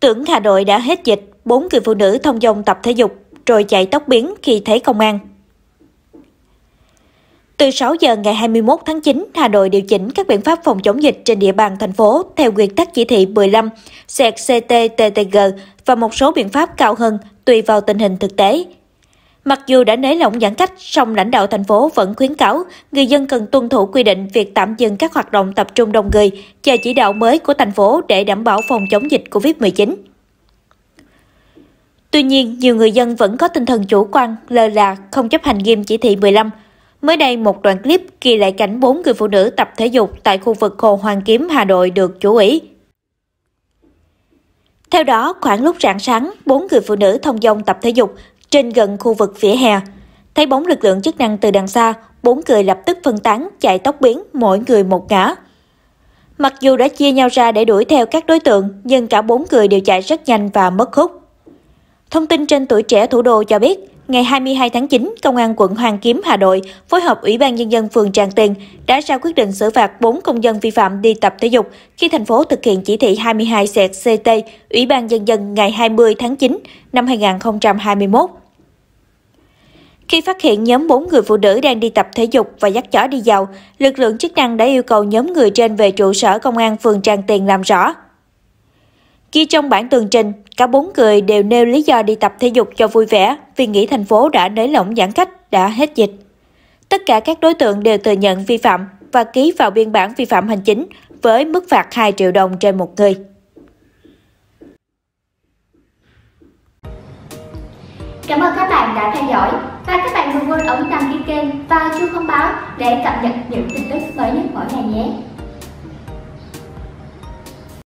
Tưởng Hà Nội đã hết dịch, bốn người phụ nữ thông dòng tập thể dục, rồi chạy tóc biến khi thấy công an. Từ 6 giờ ngày 21 tháng 9, Hà Nội điều chỉnh các biện pháp phòng chống dịch trên địa bàn thành phố theo nguyên tắc chỉ thị 15, CTTTG và một số biện pháp cao hơn tùy vào tình hình thực tế. Mặc dù đã nới lỏng giãn cách, song lãnh đạo thành phố vẫn khuyến cáo người dân cần tuân thủ quy định việc tạm dừng các hoạt động tập trung đông người, chờ chỉ đạo mới của thành phố để đảm bảo phòng chống dịch COVID-19. Tuy nhiên, nhiều người dân vẫn có tinh thần chủ quan, lơ là, không chấp hành nghiêm chỉ thị 15. Mới đây, một đoạn clip ghi lại cảnh bốn người phụ nữ tập thể dục tại khu vực Hồ Hoàng Kiếm, Hà Nội được chú ý. Theo đó, khoảng lúc rạng sáng, bốn người phụ nữ thông dong tập thể dục trên gần khu vực vỉa hè. Thấy bóng lực lượng chức năng từ đằng xa, bốn người lập tức phân tán, chạy tốc biến, mỗi người một ngã. Mặc dù đã chia nhau ra để đuổi theo các đối tượng, nhưng cả bốn người đều chạy rất nhanh và mất hút. Thông tin trên tuổi trẻ thủ đô cho biết, Ngày 22 tháng 9, Công an quận Hoàng Kiếm, Hà Nội phối hợp Ủy ban Nhân dân phường Tràng Tiền đã ra quyết định xử phạt 4 công dân vi phạm đi tập thể dục khi thành phố thực hiện chỉ thị 22 xẹt CT Ủy ban Nhân dân ngày 20 tháng 9 năm 2021. Khi phát hiện nhóm 4 người phụ nữ đang đi tập thể dục và dắt chó đi dạo, lực lượng chức năng đã yêu cầu nhóm người trên về trụ sở công an phường Tràng Tiền làm rõ. Ghi trong bản tường trình, cả bốn người đều nêu lý do đi tập thể dục cho vui vẻ vì nghĩ thành phố đã nới lỏng giãn cách, đã hết dịch. Tất cả các đối tượng đều thừa nhận vi phạm và ký vào biên bản vi phạm hành chính với mức phạt 2 triệu đồng trên một người. Cảm ơn các bạn đã theo dõi và các bạn đừng quên ấn đăng ký kênh và chuông thông báo để cập nhật những tin tức mới nhất mỗi ngày nhé.